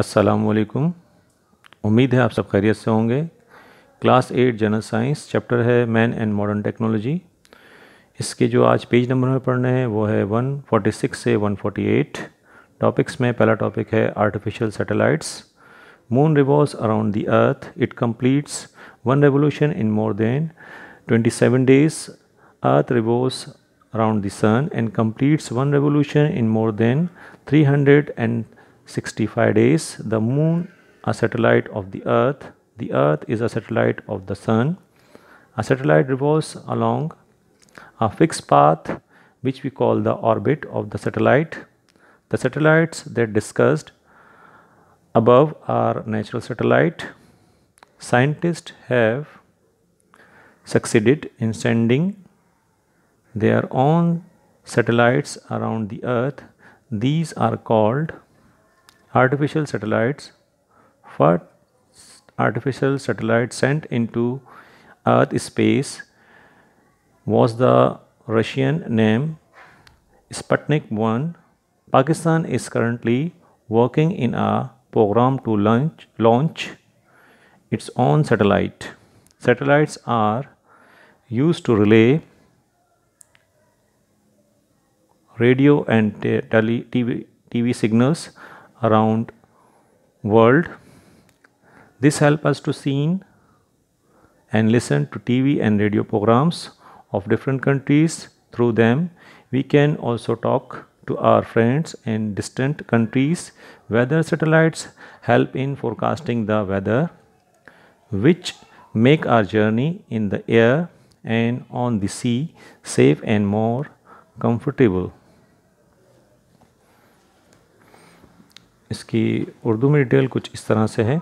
असलकुम उम्मीद है आप सब खैरियत से होंगे class eight general science chapter है मैन एंड मॉडर्न टेक्नोलॉजी इसके जो आज पेज नंबर में पढ़ने हैं वो है 146 से 148 टॉपिक्स में पहला टॉपिक है artificial satellites moon revolve around the earth it completes one revolution in more than 27 days earth revolve around the sun and completes one revolution in more than 300 and 65 days. The moon, a satellite of the earth. The earth is a satellite of the sun. A satellite revolves along a fixed path which we call the orbit of the satellite. The satellites that discussed above are natural satellite. Scientists have succeeded in sending their own satellites around the earth. These are called artificial satellites. First artificial satellite sent into Earth space was the Russian name Sputnik 1. Pakistan is currently working in a program to launch, launch its own satellite. Satellites are used to relay radio and TV, TV signals around world. This help us to see and listen to TV and radio programs of different countries. Through them, we can also talk to our friends in distant countries. Weather satellites help in forecasting the weather, which make our journey in the air and on the sea safe and more comfortable. इसकी उर्दू में detail कुछ इस तरह से है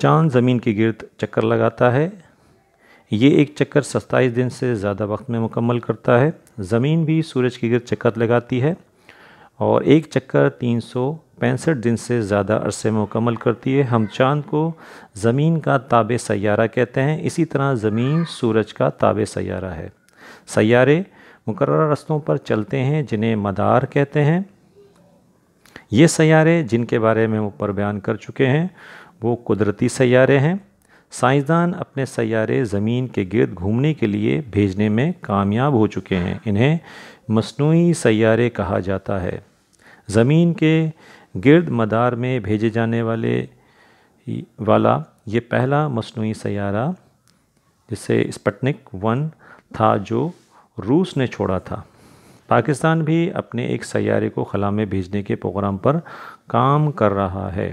चांद ज़मीन के गिरद चक्कर लगाता है ये एक चक्कर सत्ताईस दिन से ज़्यादा वक्त में मुकम्मल करता है ज़मीन भी सूरज के गिरद चक्कर लगाती है और एक चक्कर तीन सौ पैंसठ दिन से ज़्यादा अरसे में मुकम्मल करती है हम चांद को ज़मीन का ताब सैारा कहते हैं इसी तरह ज़मीन सूरज का ताब सैारा है सैारे मुकर रस्तों पर चलते हैं जिन्हें मदार कहते हैं ये सैारे जिनके बारे में हम ऊपर बयान कर चुके हैं वो कुदरती सैारे हैं साइंसदान अपने सैारे ज़मीन के गिरद घूमने के लिए भेजने में कामयाब हो चुके हैं इन्हें मसनू सैारे कहा जाता है ज़मीन के गिरद मदार में भेजे जाने वाले वाला ये पहला मसनू सैारा जिसे स्पटनिक वन था जो रूस ने छोड़ा था पाकिस्तान भी अपने एक सैारे को खला में भेजने के प्रोग्राम पर काम कर रहा है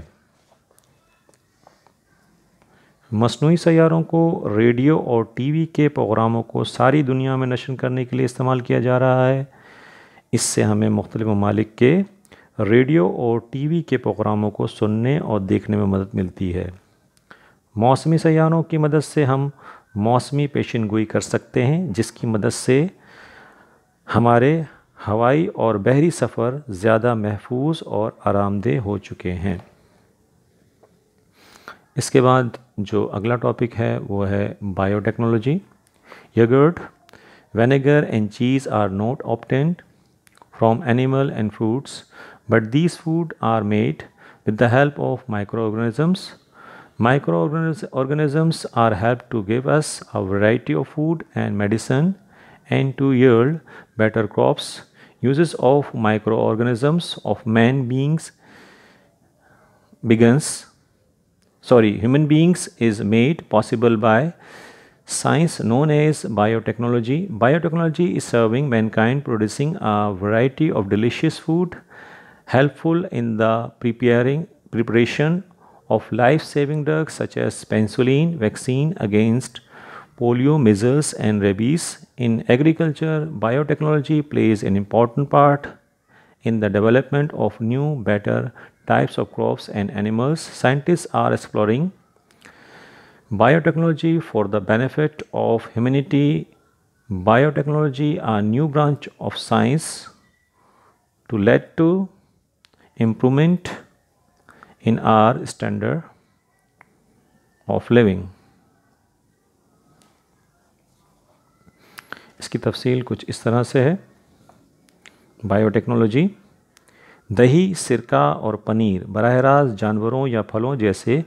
मसनू सैारों को रेडियो और टीवी के प्रोग्रामों को सारी दुनिया में नशन करने के लिए इस्तेमाल किया जा रहा है इससे हमें मुख्तलिफ ममालिक के रेडियो और टीवी के प्रोग्रामों को सुनने और देखने में मदद मिलती है मौसमी सैारों की मदद से हम मौसमी पेशन गोई कर सकते हैं जिसकी मदद से हमारे हवाई और बहरी सफ़र ज़्यादा महफूज और आरामदेह हो चुके हैं इसके बाद जो अगला टॉपिक है वो है biotechnology yogurt vinegar and cheese are not obtained from animal and fruits but these food are made with the help of micro organisms micro organisms are help to give us a variety of food and medicine and to yield better crops. Uses of microorganisms of man beings begins sorry human beings is made possible by science known as biotechnology. Biotechnology is serving mankind producing a variety of delicious food helpful in the preparing preparation of life-saving drugs such as penicillin, vaccine against polio, measles and rabies. In agriculture, biotechnology plays an important part in the development of new, better types of crops and animals. Scientists are exploring biotechnology for the benefit of humanity. Biotechnology, a new branch of science to lead to improvement in our standard of living. इसकी तफसील कुछ इस तरह से है biotechnology दही सिरका और पनीर बरह रास्त जानवरों या फलों जैसे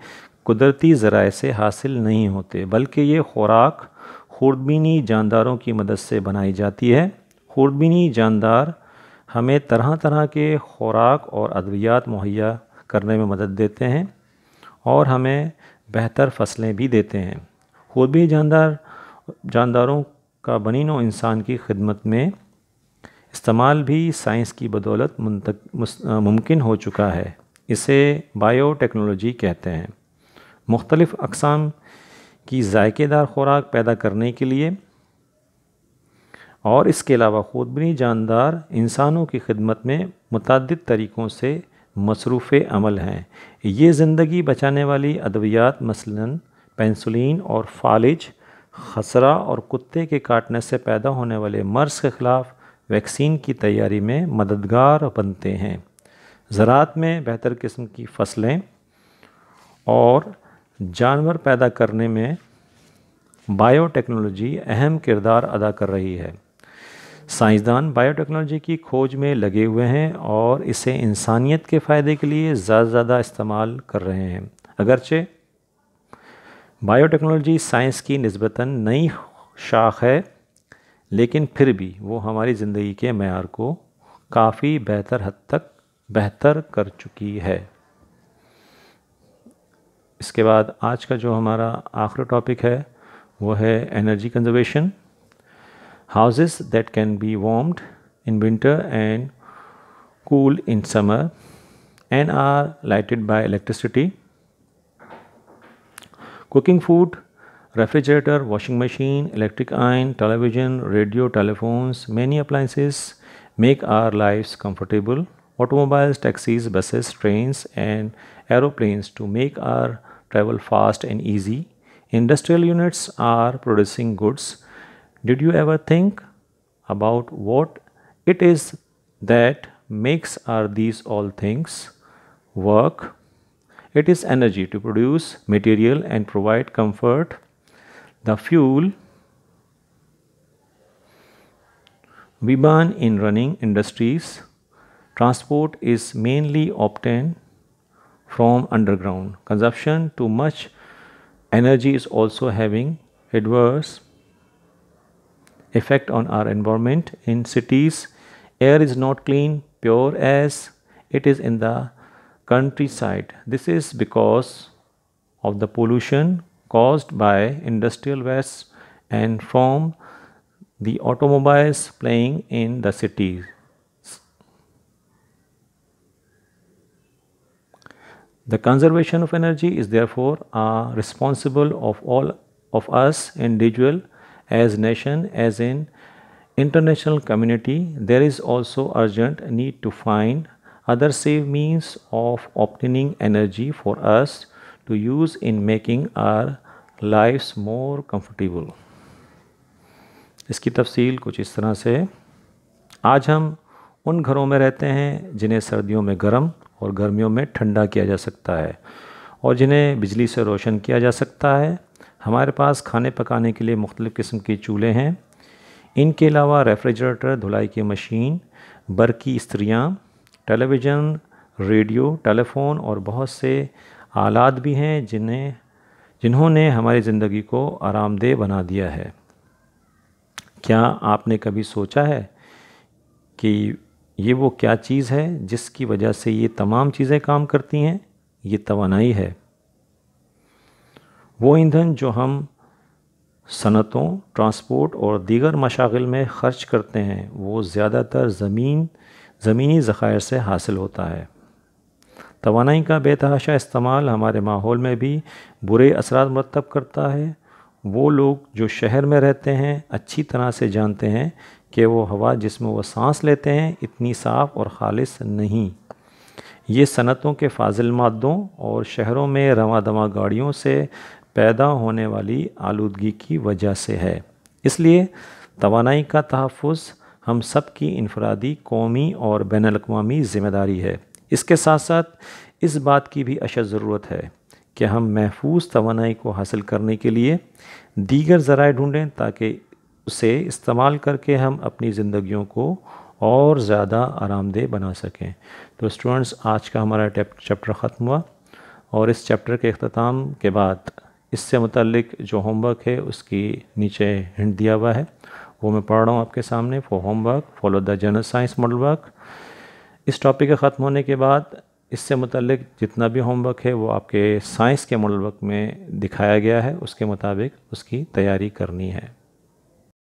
कुदरती ज़रा से हासिल नहीं होते बल्कि ये खुराक खुरदबीनी जानदारों की मदद से बनाई जाती है खुरदबीनी जानदार हमें तरह तरह के खुराक और अद्वियात मुहैया करने में मदद देते हैं और हमें बेहतर फसलें भी देते हैं खुरबी जानदार जानदारों का बनी व इंसान की खिदमत में इस्तेमाल भी साइंस की बदौलत मुमकिन हो चुका है इसे बायोटेक्नोलॉजी कहते हैं मुख्तलिफ़ अकसाम की जायकेदार खुराक पैदा करने के लिए और इसके अलावा खुदबनी जानदार इंसानों की खिदमत में मुतद तरीक़ों से मसरूफ़ अमल हैं ये ज़िंदगी बचाने वाली अद्वियात मसलन पेंसुलिन और फालिज खसरा और कुत्ते के काटने से पैदा होने वाले मर्स के ख़िलाफ़ वैक्सीन की तैयारी में मददगार बनते हैं ज़रात में बेहतर किस्म की फसलें और जानवर पैदा करने में बायोटेक्नोलॉजी अहम किरदार अदा कर रही है साइंसदान बायोटेक्नोलॉजी की खोज में लगे हुए हैं और इसे इंसानियत के फ़ायदे के लिए ज़्यादा से ज़्यादा इस्तेमाल कर रहे हैं अगरचे बायोटेक्नोलॉजी साइंस की नस्बता नई शाख है लेकिन फिर भी वो हमारी ज़िंदगी के मैार को काफ़ी बेहतर हद तक बेहतर कर चुकी है इसके बाद आज का जो हमारा आखिरी टॉपिक है वो है energy conservation houses that can be warmed in winter and cool in summer and are lighted by electricity Cooking food, refrigerator, washing machine, electric iron, television, radio, telephones, many appliances make our lives comfortable. Automobiles, taxis, buses, trains and aeroplanes to make our travel fast and easy. Industrial units are producing goods. Did you ever think about what it is that makes are these all things? Work, it is energy to produce material and provide comfort. The fuel we burn in running industries. Transport is mainly obtained from underground. Consumption too much energy is also having adverse effect on our environment. In cities, air is not clean, pure as it is in the countryside. This is because of the pollution caused by industrial waste and from the automobiles playing in the cities. The conservation of energy is therefore a responsible of all of us individual as nation as in international community. There is also urgent need to find Other safe means of obtaining energy for us to use in making our lives more comfortable. इसकी तफसील कुछ इस तरह से आज हम उन घरों में रहते हैं जिन्हें सर्दियों में गर्म और गर्मियों में ठंडा किया जा सकता है और जिन्हें बिजली से रोशन किया जा सकता है हमारे पास खाने पकाने के लिए मुख्तलिफ़ किस्म के चूल्हे हैं इनके अलावा रेफ्रिजरेटर धुलाई की मशीन बरकी स्त्रियाँ टेलीविज़न रेडियो टेलीफोन और बहुत से आलात भी हैं जिन्हें जिन्होंने हमारी ज़िंदगी को आरामदेह बना दिया है क्या आपने कभी सोचा है कि ये वो क्या चीज़ है जिसकी वजह से ये तमाम चीज़ें काम करती हैं ये तोानाई है वो ईंधन जो हम सनतों ट्रांसपोर्ट और दीगर मशागिल में ख़र्च करते हैं वो ज़्यादातर ज़मीन ज़मीनी ज़ख़ायर से हासिल होता है तोानाई का बेतहाशा इस्तेमाल हमारे माहौल में भी बुरे असरा मरतब करता है वो लोग जो शहर में रहते हैं अच्छी तरह से जानते हैं कि वो हवा जिसमें वो सांस लेते हैं इतनी साफ़ और ख़ालस नहीं ये सनतों के फाजिल मादों और शहरों में रवा दवा गाड़ियों से पैदा होने वाली आलूदगी की वजह से है इसलिए तोानाई का तहफ़ हम सब की इनफरादी कौमी और बैन अवी ज़िम्मेदारी है इसके साथ साथ इस बात की भी अशद ज़रूरत है कि हम महफूज तोानाई को हासिल करने के लिए दीगर ज़रा ढूँढें ताकि उसे इस्तेमाल करके हम अपनी ज़िंदगी को और ज़्यादा आरामदेह बना सकें तो स्टूडेंट्स आज का हमारा चैप्टर ख़त्म हुआ और इस चैप्टर के अख्ताम के बाद इससे मुतलक जो होमवर्क है उसकी नीचे हिंट दिया हुआ है वो मैं पढ़ रहा हूँ आपके सामने for homework follow the general science model work इस टॉपिक के ख़त्म होने के बाद इससे मतलब जितना भी होमवर्क है वो आपके साइंस के मॉडल वर्क में दिखाया गया है उसके मुताबिक उसकी तैयारी करनी है